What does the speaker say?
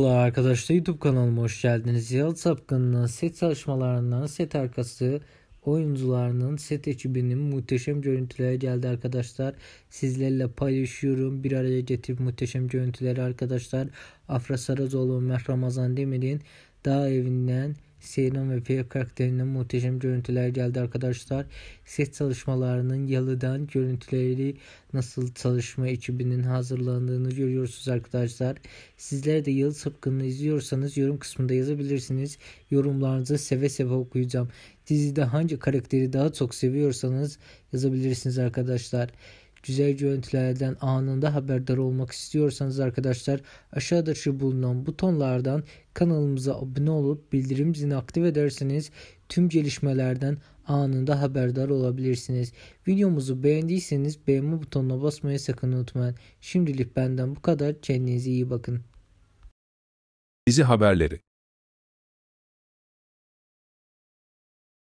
Merhaba arkadaşlar YouTube kanalıma hoş geldiniz. Yalı Sapkın'ın set çalışmalarından set arkası oyuncularının set ekibinin muhteşem görüntüleri geldi arkadaşlar. Sizlerle paylaşıyorum. Bir araya getirip muhteşem görüntüleri arkadaşlar. Afra Sarazoğlu, Meh Ramazan Demir'in dağ evinden Seyran ve Fiyat karakterinin muhteşem görüntüler geldi arkadaşlar. Set çalışmalarının yalıdan görüntüleri nasıl çalışma ekibinin hazırlandığını görüyorsunuz arkadaşlar. Sizler de yıl sapkını izliyorsanız yorum kısmında yazabilirsiniz. Yorumlarınızı seve seve okuyacağım. Dizide hangi karakteri daha çok seviyorsanız yazabilirsiniz arkadaşlar güzel görüntülerden anında haberdar olmak istiyorsanız arkadaşlar aşağıdaki bulunan butonlardan kanalımıza abone olup bildirim zilini aktif ederseniz tüm gelişmelerden anında haberdar olabilirsiniz. Videomuzu beğendiyseniz beğenme butonuna basmayı sakın unutmayın. Şimdilik benden bu kadar. Kendinize iyi bakın. Bizi haberleri